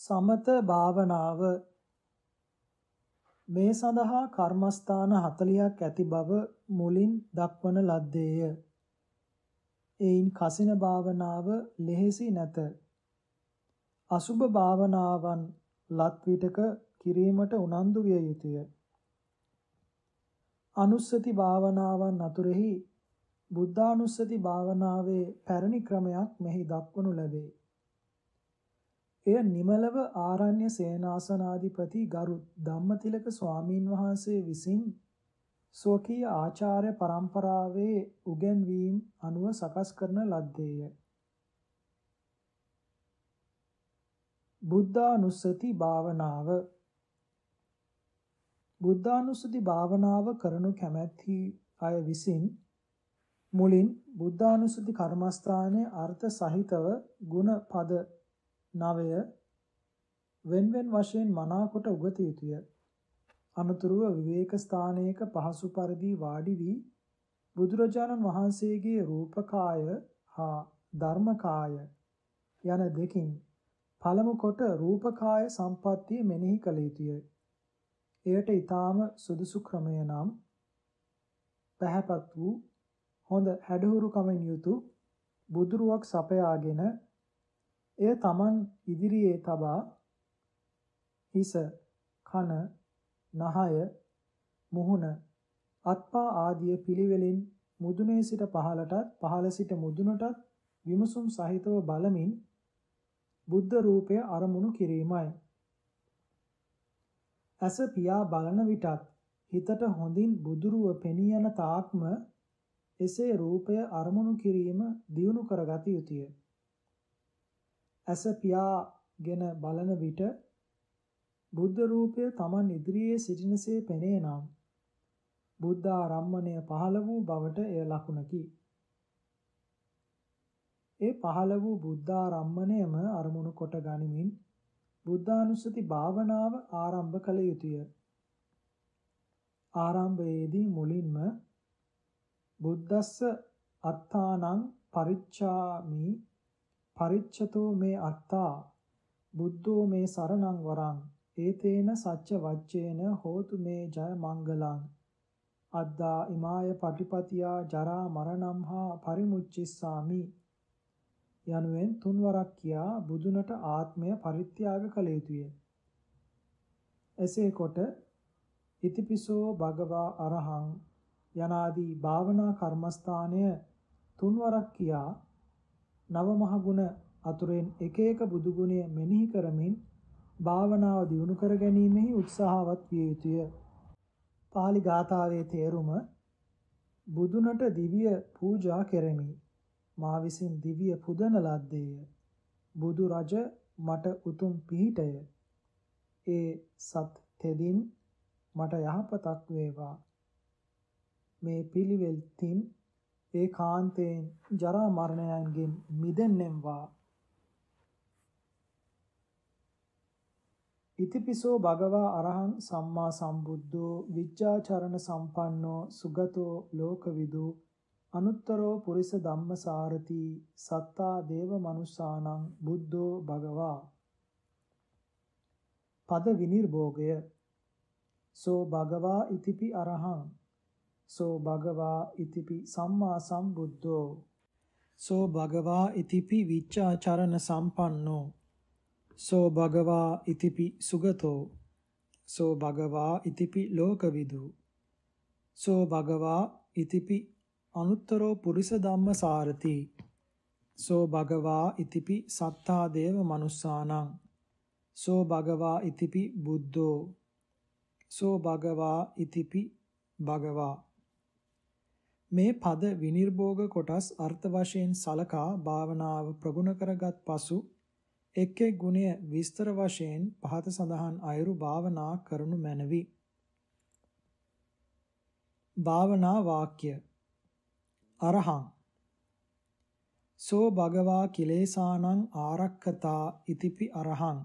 සමත භාවනාව මේ සඳහා කර්මස්ථාන 40ක් ඇති බව මුලින් දක්වන ලද්දේය. එයින් කසින භාවනාව ලෙහෙසි නැත. අසුභ භාවනාවන් ලත්විටක කිරීමට උනන්දු විය යුතුය. අනුස්සති භාවනාවන් අතුරෙහි බුද්ධානුස්සති භාවනාවේ පැරණි ක්‍රමයක් මෙහි දක්වනු ලැබේ. එය නිමලව ආරණ්‍ය සේනාසනාධිපති ගරු ධම්මතිලක ස්වාමීන් වහන්සේ විසින් ස්වකීය ආචාර්ය පරම්පරාවේ උගන්වීම් අනුව සකස් කරන ලද්දේය. බුද්ධානුස්සති භාවනාව බුද්ධානුස්සති භාවනාව කරනු කැමැති අය විසින් මුලින් බුද්ධානුස්සති කර්මස්ථානයේ අර්ථ සහිතව ಗುಣ පද 9 වෙන්වෙන් වශයෙන් මනාකොට උගත යුතුය. අනතුරුව විවේක ස්ථානයක පහසු පරිදි වාඩි වී බුදුරජාණන් වහන්සේගේ රූපකාය හා ධර්මකාය යන දෙකින් පළමු කොට රූපකාය සම්පත්තිය මෙනෙහි කළ යුතුය. එයට ඊටාම සුදුසු ක්‍රමය නම් පැහැපත් වූ හොඳ හැඩහුරුකමින් යුතු බුදුරුවක් සපයාගෙන එය Taman ඉදිරියේ තබා හිස කන නහය මුහුණ අත්පා ආදිය පිළිවෙලින් මුදුනේ සිට පහළටත් පහළ සිට මුදුනටත් විමසුම් සහිතව බලමින් බුද්ධ රූපය අරමුණු කිරීමයි. ඇස පියා බලන විටත් හිතට හොඳින් බුදුරුව පෙනී යන තාක්ම එසේ රූපය අරමුණු කිරීම දියුණු කරගත යුතුය. ඇස පියාගෙන බලන විට බුද්ධ රූපය Taman ඉදිරියේ සිටිනසේ පෙනේ නම් බුද්ධ ආරම්මණය පහළ වූ බවට එය ලකුණකි. ඒ පහළ වූ බුද්ධාරම්මණයම අරමුණු කොට ගනිමින් බුද්ධානුස්සති භාවනාව ආරම්භ කළ යුතුය. ආරම්භයේදී මුලින්ම බුද්දස්ස අත්තානං පරිච්ඡාමි පරිච්ඡතෝ මේ අත්තා බුද්ධෝ මේ සරණං වරං ඒතේන සච්ච වච්චේන හෝතු මේ ජය මංගලං අද්දා ඉමාය පටිපතියා ජරා මරණම් හා පරිමුච්චිස්සාමි යනුවෙන් තුන්වරක් කියා බුදුනට ආත්මය පරිත්‍යාග කළ යුතුය එසේ කොට ඉතිපිසෝ භගවා අරහං යනාදී භාවනා කර්මස්ථානය තුන්වරක් කියා නව මහ ගුණ අතුරෙන් එක එක බුදු ගුණය මෙනෙහි කරමින් භාවනාව දියුණු කර ගැනීමෙහි උත්සාහවත් විය යුතුය. පාලි ගාථාවේ තේරුම බුදුනට දිව්‍ය පූජා කෙරෙමි. මා විසින් දිව්‍ය පුදන ලද්දේය. බුදු රජ මට උතුම් පිහිටය. ඒ සත් තෙදින් මට යහපතක් වේවා. මේ පිළිවෙල් තින් ඒකාන්තයෙන් ජරා මරණයන්ගෙන් මිදෙන්නෙම්වා ඉතිපිසෝ භගවා අරහං සම්මා සම්බුද්ධෝ විච්ඡාචරණ සම්පන්නෝ සුගතෝ ලෝකවිදු අනුත්තරෝ පුරිස ධම්මසාරති සත්තා දේව මනුස්සානං බුද්ධෝ භගවා පද විනිර්භෝගය සෝ භගවා ඉතිපි අරහං සෝ භගවා ඉතිපි සම්මා සම්බුද්ධෝ සෝ භගවා ඉතිපි විචාචරණ සම්පන්නෝ සෝ භගවා ඉතිපි සුගතෝ සෝ භගවා ඉතිපි ලෝකවිදු සෝ භගවා ඉතිපි අනුත්තරෝ පුරිස ධම්මසාරති සෝ භගවා ඉතිපි සත්තා දේව මනුස්සානං සෝ භගවා ඉතිපි බුද්ධෝ සෝ භගවා ඉතිපි භගවා මේ පද විනිර්භෝග කොටස් අර්ථ වශයෙන් සලකා භාවනාව ප්‍රගුණ කරගත් පසු එක් එක් ගුණය විස්තර වශයෙන් පහත සඳහන් අයුරු භාවනා කරනු මැනවි. භාවනා වාක්‍ය අරහං සෝ භගවා කිලේසානං ආරක්කතා ඉතිපි අරහං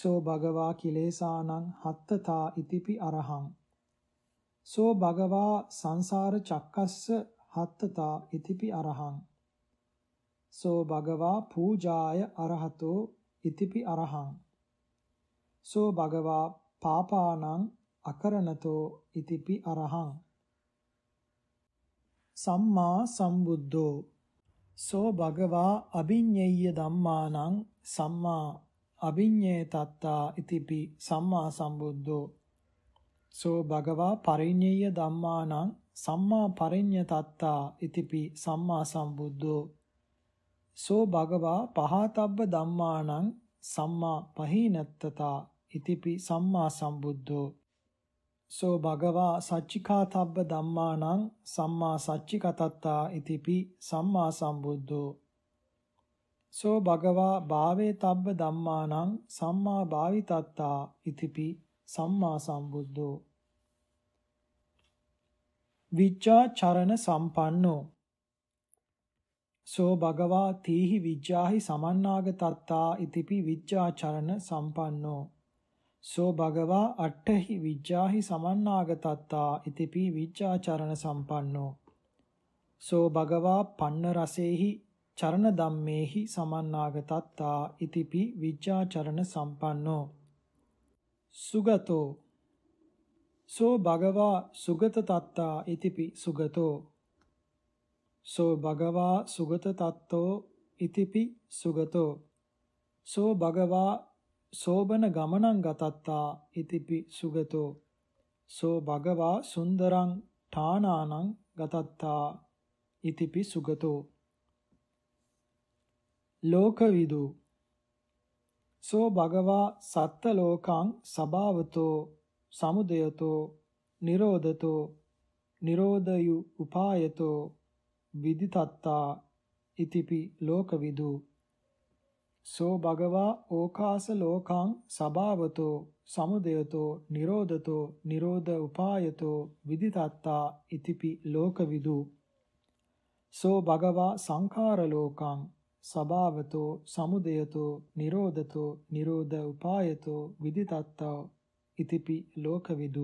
සෝ භගවා කිලේසානං හත්තතා ඉතිපි අරහං සෝ භගවා සංසාර චක්කස්ස හත්තතා ඉතිපි අරහං සෝ භගවා පූජාය අරහතෝ ඉතිපි අරහං සෝ භගවා පාපානං අකරණතෝ ඉතිපි අරහං සම්මා සම්බුද්ධෝ සෝ භගවා අභිඤ්ඤේය ධම්මානං සම්මා අභිඤ්ඤේ තත්තා ඉතිපි සම්මා සම්බුද්ධෝ සෝ භගවා පරිඤ්ඤය ධම්මානං සම්මා පරිඤ්ඤ තත්තා ඉතිපි සම්මා සම්බුද්ධෝ සෝ භගවා පහතබ්බ ධම්මානං සම්මා පහීනත්තතා ඉතිපි සම්මා සම්බුද්ධෝ සෝ භගවා සච්චිකාතබ්බ ධම්මානං සම්මා සච්චිකතත්තා ඉතිපි සම්මා සම්බුද්ධෝ සෝ භගවා භාවේ තබ්බ ධම්මානං සම්මා භාවිතත්තා ඉතිපි සම්මා සම්බුද්ධෝ විජ්ජා චරණ සම්පන්නෝ සෝ භගවා තීහි විජ්ජාහි සමන්නාගතත්තා ඉතිපි විජ්ජා චරණ සම්පන්නෝ සෝ භගවා අට්ඨහි විජ්ජාහි සමන්නාගතත්තා ඉතිපි විජ්ජා චරණ සම්පන්නෝ සෝ භගවා පන්න රසේහි චරණ ධම්මේහි සමන්නාගතත්තා ඉතිපි විජ්ජා චරණ සම්පන්නෝ සුගතෝ සෝ භගවා සුගත තත්තා ඉතිපි සුගතෝ සෝ භගවා සුගත තත්තෝ ඉතිපි සුගතෝ සෝ භගවා සෝබන ගමනං ගතත්තා ඉතිපි සුගතෝ සෝ භගවා සුන්දරං ඨානානං ගතත්තා ඉතිපි සුගතෝ ලෝකවිදු සෝ භගවා සත්ත ලෝකං සබාවතෝ සමුදයතෝ නිරෝධතෝ නිරෝධයු උපායතෝ විදිතත්තා ඉතිපි ලෝකවිදු සෝ භගවා ඕකාස ලෝකං සබාවතෝ සමුදයතෝ නිරෝධතෝ නිරෝධ උපායතෝ විදිතත්තා ඉතිපි ලෝකවිදු සෝ භගවා සංඛාර ලෝකං සභාවතෝ සමුදයතෝ නිරෝධතෝ නිරෝධ උපායතෝ විදිතත්තා ඉතිපි ලෝකවිදු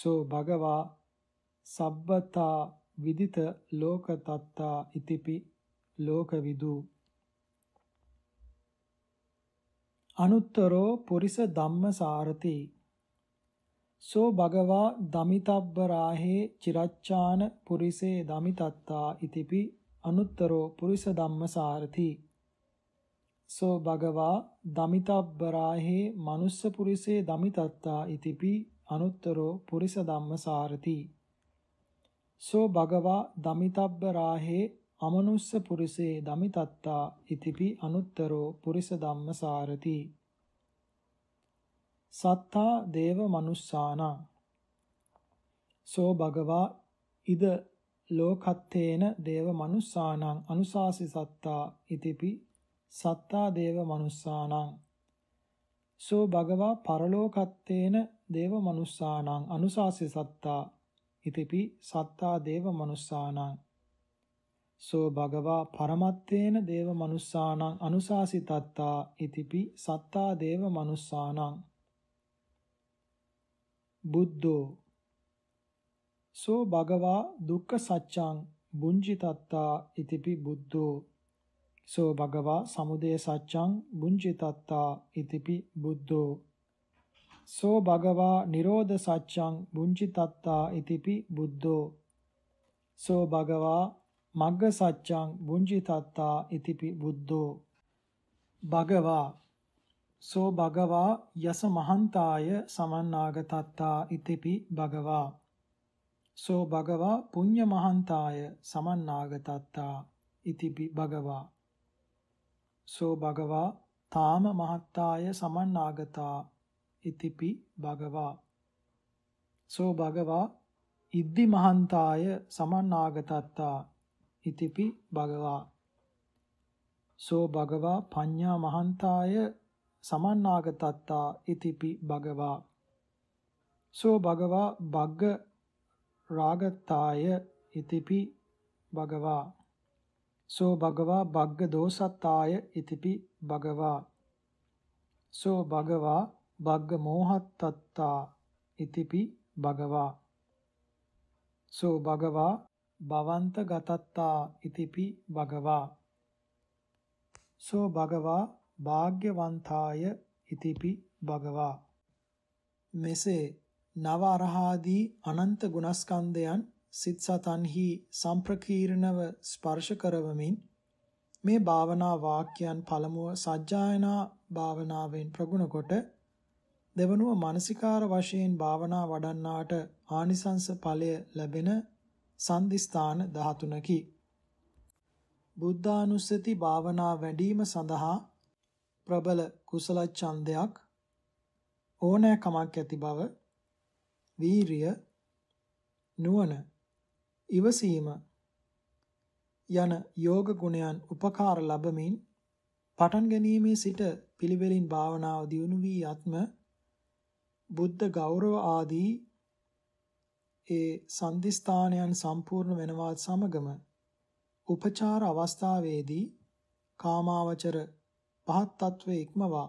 සෝ භගවා සබ්බතා විදිත ලෝක තත්තා ඉතිපි ලෝකවිදු අනුත්තරෝ පුරිස ධම්මසාරති සෝ භගවා දමිතබ්බ රාහේ චිරච්ඡාන පුරිසේ දමිතත්තා ඉතිපි අනුත්තරෝ පුරිස ධම්මසාරති සෝ භගවා දමිතබ්බරාහේ මනුස්ස පුරිසේ දමිතත්තා ඉතිපි අනුත්තරෝ පුරිස ධම්මසාරති සෝ භගවා දමිතබ්බරාහේ අමනුස්ස පුරිසේ දමිතත්තා ඉතිපි අනුත්තරෝ පුරිස ධම්මසාරති සත්තා දේව මනුස්සානා සෝ භගවා ඉද ලෝකත්තේන දේව මනුස්සානං අනුසාසි සත්තා ඉතිපි සත්තා දේව මනුස්සානං සෝ භගවා පරලෝකත්තේන දේව මනුස්සානං අනුසාසි සත්තා ඉතිපි සත්තා දේව මනුස්සානං සෝ භගවා පරමත්තේන දේව මනුස්සානං අනුසාසි තත්තා ඉතිපි සත්තා දේව මනුස්සානං බුද්ධෝ සෝ භගවා දුක්ඛ සත්‍යං බුංජිතත්තා ඉතිපි බුද්ධෝ සෝ භගවා සමුදය සත්‍යං බුංජිතත්තා ඉතිපි බුද්ධෝ සෝ භගවා නිරෝධ සත්‍යං බුංජිතත්තා ඉතිපි බුද්ධෝ සෝ භගවා මග්ග සත්‍යං බුංජිතත්තා ඉතිපි බුද්ධෝ භගවා සෝ භගවා යස මහන්තාය සමන්නාගතත්තා ඉතිපි භගවා සෝ භගවා පුඤ්ඤ මහන්තාය සමන්නාගතත්තා ඉති භගවා සෝ භගවා තාම මහත්තාය සමන්නාගතා ඉතිපි භගවා සෝ භගවා ඉද්දි මහන්තාය සමන්නාගතත්තා ඉතිපි භගවා සෝ භගවා පඤ්ඤා මහන්තාය සමන්නාගතත්තා ඉතිපි භගවා සෝ භගවා බග්ග රාගතාය ඉතිපි භගවා සෝ භගවා බග්ග දෝසත්තාය ඉතිපි භගවා සෝ භගවා බග්ග මෝහත්තත්තා ඉතිපි භගවා සෝ භගවා භවන්ත ගතත්තා ඉතිපි භගවා සෝ භගවා භාග්‍යවන්තාය ඉතිපි භගවා මෙසේ නව අරහාදී අනන්ත ගුණස්කන්ධයන් සිත සතන්හි සම්ප්‍රකීර්ණව ස්පර්ශ කරවමින් මේ භාවනා වාක්‍යයන් පළමුව සජ්ජායනා භාවනාවෙන් ප්‍රගුණ කොට දෙවනුව මානසිකාර වශයෙන් භාවනා වඩන්නාට ආනිසංස ඵලය ලැබෙන සම්දිස්ථාන 13කි. බුද්ධානුස්සති භාවනා වැඩිම සඳහා ප්‍රබල කුසල ඡන්දයක් ඕනෑ කමක් ඇති බව වීරිය නුවණ ඉවසීම යන යෝග ගුණයන් උපකාර ලැබමින් පටන් ගැනීමේ සිට පිළිවෙලින් භාවනාව දියුණු වී ආත්ම බුද්ධ ගෞරව ආදී ඒ සම්දිස්ථානයන් සම්පූර්ණ වෙනවත් සමගම උපචාර අවස්ථාවේදී කාමාවචර පහත් තත්වයේ ඉක්මවා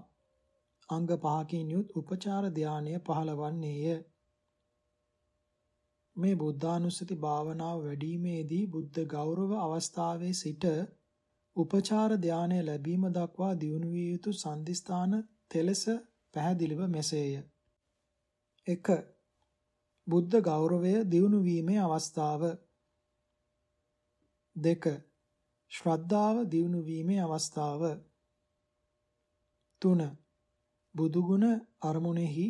අංග පහකින් යුත් උපචාර ධානය පහළවන්නේය මේ බුද්ධානුස්සති භාවනාව වැඩිීමේදී බුද්ධ ගෞරව අවස්ථාවේ සිට උපචාර ධානය ලැබීම දක්වා දියුණු විය යුතු සම්දිස්ථාන තෙලස පැහැදිලිව මෙසේය. 1. බුද්ධ ගෞරවය දියුණු වීමේ අවස්ථාව 2. ශ්‍රද්ධාව දියුණු වීමේ අවස්ථාව 3. බුදුගුණ අරමුණෙහි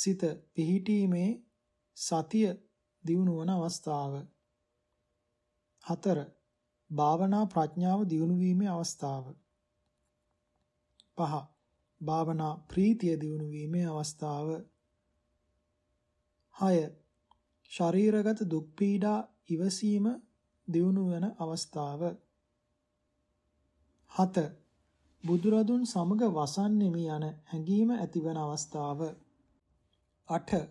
සිත පිහිටීමේ සතිය දියුණු වන අවස්ථාව. 4. භාවනා ප්‍රඥාව දියුණු වීමේ අවස්ථාව. 5. භාවනා ප්‍රීතිය දියුණු වීමේ අවස්ථාව. 6. ශරීරගත දුක් පීඩා ඉවසීම දියුණු වන අවස්ථාව. 7. බුදුරදුන් සමග වසන් නෙමි යන හැඟීම ඇතිවන අවස්ථාව. 8.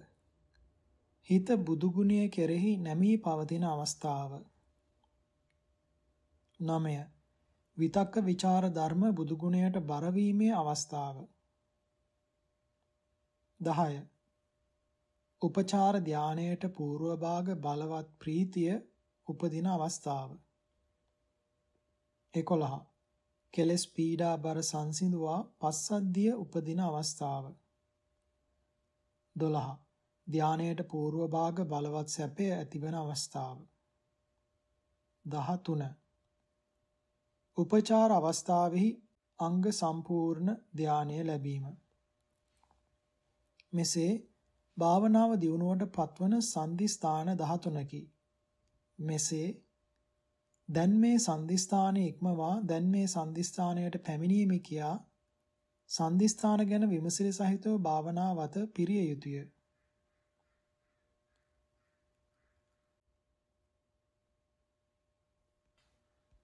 හිත බුදුගුණය කෙරෙහි නැමී පවතින අවස්ථාව. 9. විතක්ක ਵਿਚාර ධර්ම බුදුගුණයට බර වීමේ අවස්ථාව. 10. උපචාර ධානයට పూర్ව භාග බලවත් ප්‍රීතිය උපදින අවස්ථාව. 11. කෙලස් පීඩා බර සංසිඳුවා පස්සද්ධිය උපදින අවස්ථාව. 12. ධානයට పూర్ව භාග බලවත් සැපය ඇතිවන අවස්ථාව 13 උපචාර අවස්ථාවෙහි අංග සම්පූර්ණ ධානය ලැබීම මෙසේ භාවනාව දියුණුවට පත්වන සංදිස්ථාන 13කි මෙසේ දැන් මේ සංදිස්ථානයේ ඉක්මවා දැන් මේ සංදිස්ථානයට පැමිණීමේ කියා සංදිස්ථාන ගැන විමසිලි සහිතව භාවනාවත පිරිය යුතුය